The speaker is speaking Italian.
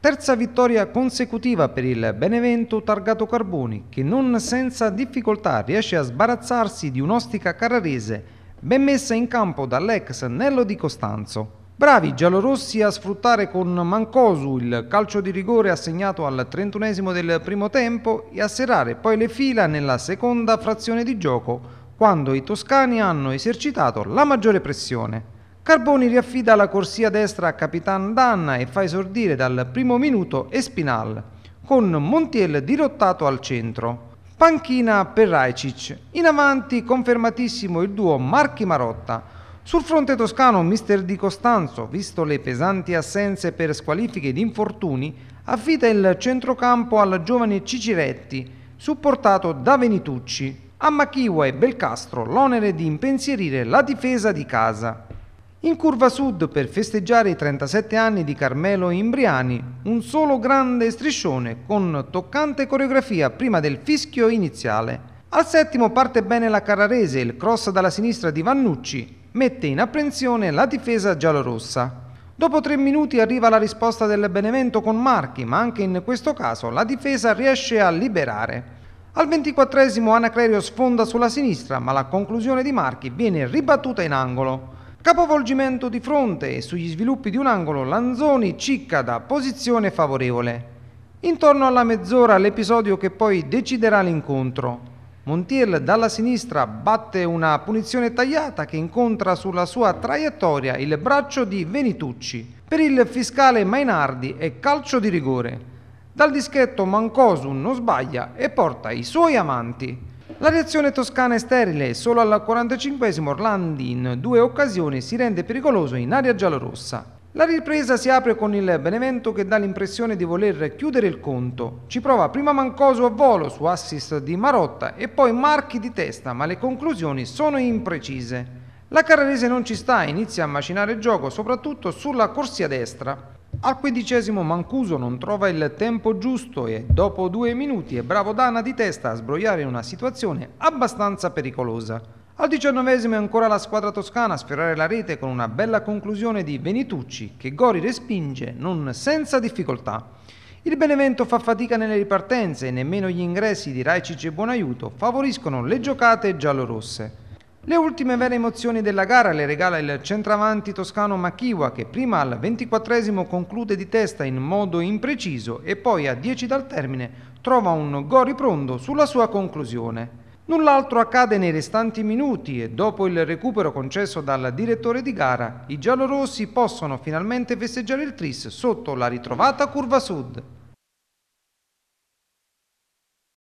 Terza vittoria consecutiva per il Benevento targato Carboni, che non senza difficoltà riesce a sbarazzarsi di un'ostica carrarese ben messa in campo dall'ex Nello di Costanzo. Bravi giallorossi a sfruttare con Mancosu il calcio di rigore assegnato al 31 del primo tempo e a serrare poi le fila nella seconda frazione di gioco, quando i toscani hanno esercitato la maggiore pressione. Carboni riaffida la corsia destra a Capitan Danna e fa esordire dal primo minuto Espinal, con Montiel dirottato al centro. Panchina per Rajcic, in avanti confermatissimo il duo Marchi Marotta. Sul fronte toscano mister Di Costanzo, visto le pesanti assenze per squalifiche ed infortuni, affida il centrocampo al giovane Ciciretti, supportato da Venitucci. A Machiwa e Belcastro l'onere di impensierire la difesa di casa. In curva sud, per festeggiare i 37 anni di Carmelo Imbriani, un solo grande striscione con toccante coreografia prima del fischio iniziale. Al settimo parte bene la Carrarese, il cross dalla sinistra di Vannucci mette in apprensione la difesa giallorossa. Dopo tre minuti arriva la risposta del Benevento con Marchi, ma anche in questo caso la difesa riesce a liberare. Al ventiquattresimo Anaclerio sfonda sulla sinistra, ma la conclusione di Marchi viene ribattuta in angolo. Capovolgimento di fronte e sugli sviluppi di un angolo Lanzoni cicca da posizione favorevole. Intorno alla mezz'ora l'episodio che poi deciderà l'incontro. Montiel dalla sinistra batte una punizione tagliata che incontra sulla sua traiettoria il braccio di Venitucci. Per il fiscale Mainardi è calcio di rigore. Dal dischetto Mancosu non sbaglia e porta i suoi amanti. La reazione toscana è sterile, solo al 45esimo Orlandi in due occasioni si rende pericoloso in area giallorossa. La ripresa si apre con il Benevento che dà l'impressione di voler chiudere il conto. Ci prova prima Mancoso a volo su assist di Marotta e poi Marchi di testa, ma le conclusioni sono imprecise. La Carrarese non ci sta, inizia a macinare gioco soprattutto sulla corsia destra. Al quindicesimo Mancuso non trova il tempo giusto e dopo due minuti è bravo Dana di testa a sbrogliare una situazione abbastanza pericolosa. Al diciannovesimo è ancora la squadra toscana a sferrare la rete con una bella conclusione di Venitucci che Gori respinge non senza difficoltà. Il Benevento fa fatica nelle ripartenze e nemmeno gli ingressi di Raicic e Buonaiuto favoriscono le giocate giallorosse. Le ultime vere emozioni della gara le regala il centravanti toscano Machiwa che prima al 24 esimo conclude di testa in modo impreciso e poi a 10 dal termine trova un gol riprondo sulla sua conclusione. Null'altro accade nei restanti minuti e dopo il recupero concesso dal direttore di gara, i giallorossi possono finalmente festeggiare il tris sotto la ritrovata curva sud.